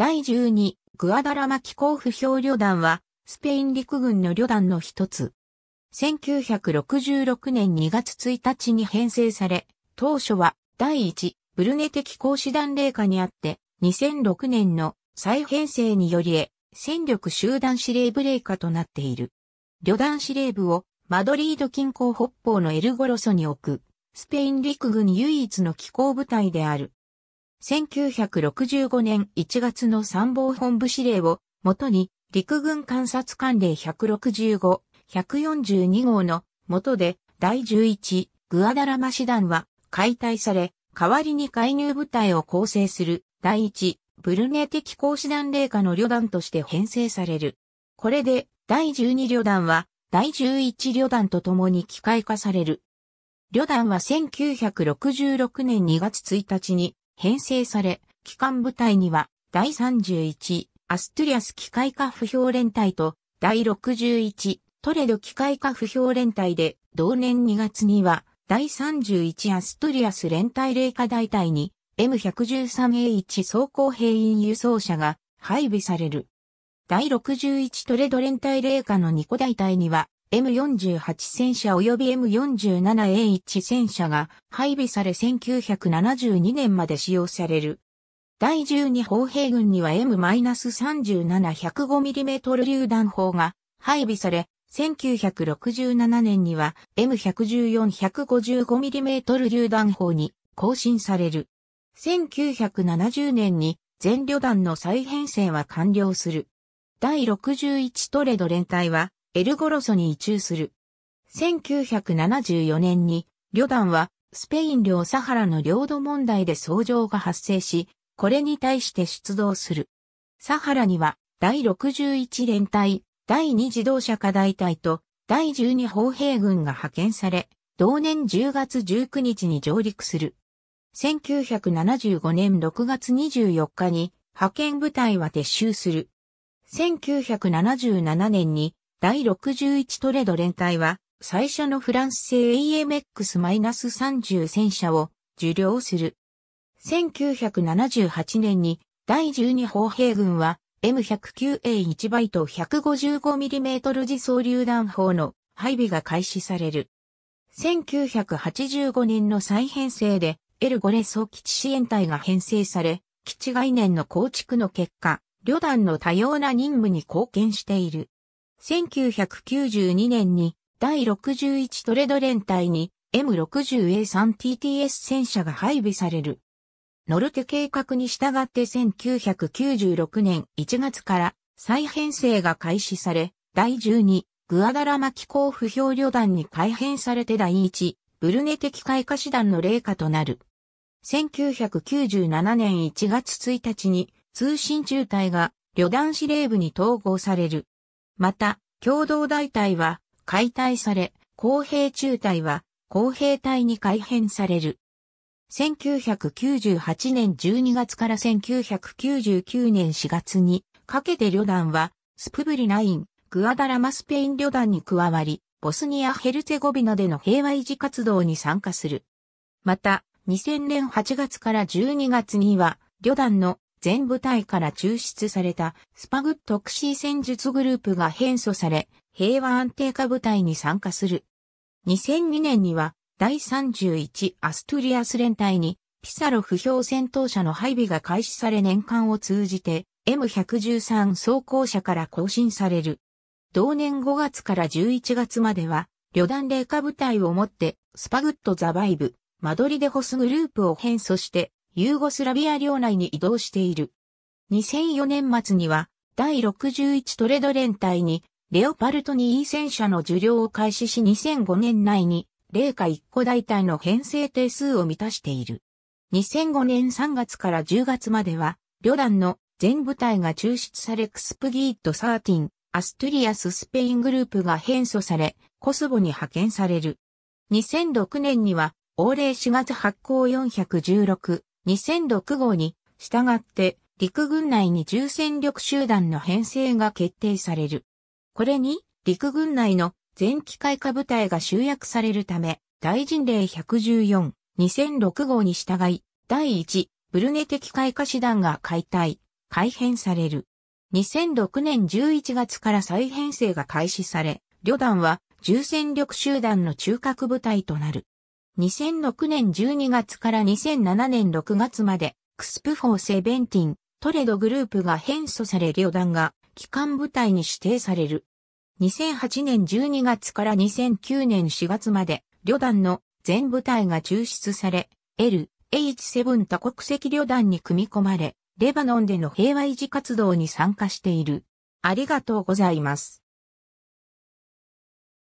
第12、グアダラマ気候不評旅団は、スペイン陸軍の旅団の一つ。1966年2月1日に編成され、当初は、第1、ブルネテ気候師団令下にあって、2006年の再編成によりえ、戦力集団司令部令下となっている。旅団司令部をマドリード近郊北方のエルゴロソに置く、スペイン陸軍唯一の気候部隊である。1965年1月の参謀本部指令をもとに陸軍観察官令165、142号のもとで第11グアダラマ師団は解体され、代わりに介入部隊を構成する第1ブルネ的公師団令下の旅団として編成される。これで第12旅団は第11旅団と共に機械化される。旅団は1966年2月1日に編成され、機関部隊には、第31、アストゥリアス機械化不評連隊と、第61、トレド機械化不評連隊で、同年2月には、第31アストゥリアス連隊霊下大隊に、M113A1 装甲兵員輸送車が配備される。第61トレド連隊霊下の2個大隊には、M48 戦車及び M47A1 戦車が配備され1972年まで使用される。第12砲兵軍には M-37105mm 榴弾砲が配備され、1967年には M114-155mm 榴弾砲に更新される。1970年に全旅団の再編成は完了する。第61トレド連隊はエルゴロソに移住する。1974年に、旅団は、スペイン領サハラの領土問題で相乗が発生し、これに対して出動する。サハラには、第61連隊、第2自動車課題隊と、第12砲兵軍が派遣され、同年10月19日に上陸する。1975年6月24日に、派遣部隊は撤収する。1977年に、第61トレド連隊は、最初のフランス製 AMX-30 戦車を受領する。1978年に第12砲兵軍は M109A1 イト 155mm 自走榴弾砲の配備が開始される。1985年の再編成で L5 レ総基地支援隊が編成され、基地概念の構築の結果、旅団の多様な任務に貢献している。1992年に第61トレド連隊に M60A3TTS 戦車が配備される。ノルテ計画に従って1996年1月から再編成が開始され、第12グアダラマ機構不評旅団に改編されて第1ブルネ的開花師団の霊下となる。1997年1月1日に通信中隊が旅団司令部に統合される。また、共同大隊は解体され、公平中隊は公平隊に改編される。1998年12月から1999年4月にかけて旅団はスプブリナイン、グアダラマスペイン旅団に加わり、ボスニア・ヘルツェゴビナでの平和維持活動に参加する。また、2000年8月から12月には、旅団の全部隊から抽出されたスパグッドクシー戦術グループが変組され、平和安定化部隊に参加する。2002年には、第31アストリアス連隊に、ピサロ不評戦闘車の配備が開始され年間を通じて、M113 装甲車から更新される。同年5月から11月までは、旅団霊下部隊をもって、スパグッドザバイブ、間取りでホスグループを変組して、ユーゴスラビア領内に移動している。2004年末には、第61トレド連隊に、レオパルト2 e 戦車の受領を開始し2005年内に、零下1個大隊の編成定数を満たしている。2005年3月から10月までは、旅団の全部隊が抽出されクスプギート13、アストリアススペイングループが変組され、コスボに派遣される。2006年には、欧霊4月発行416、2006号に、従って、陸軍内に重戦力集団の編成が決定される。これに、陸軍内の全機械化部隊が集約されるため、大臣令114、2006号に従い、第1、ブルネ的開化師団が解体、改編される。2006年11月から再編成が開始され、旅団は重戦力集団の中核部隊となる。2006年12月から2007年6月まで、クスプフォーセベンティン、トレドグループが変組され旅団が、機関部隊に指定される。2008年12月から2009年4月まで、旅団の全部隊が抽出され、L、H7 多国籍旅団に組み込まれ、レバノンでの平和維持活動に参加している。ありがとうございます。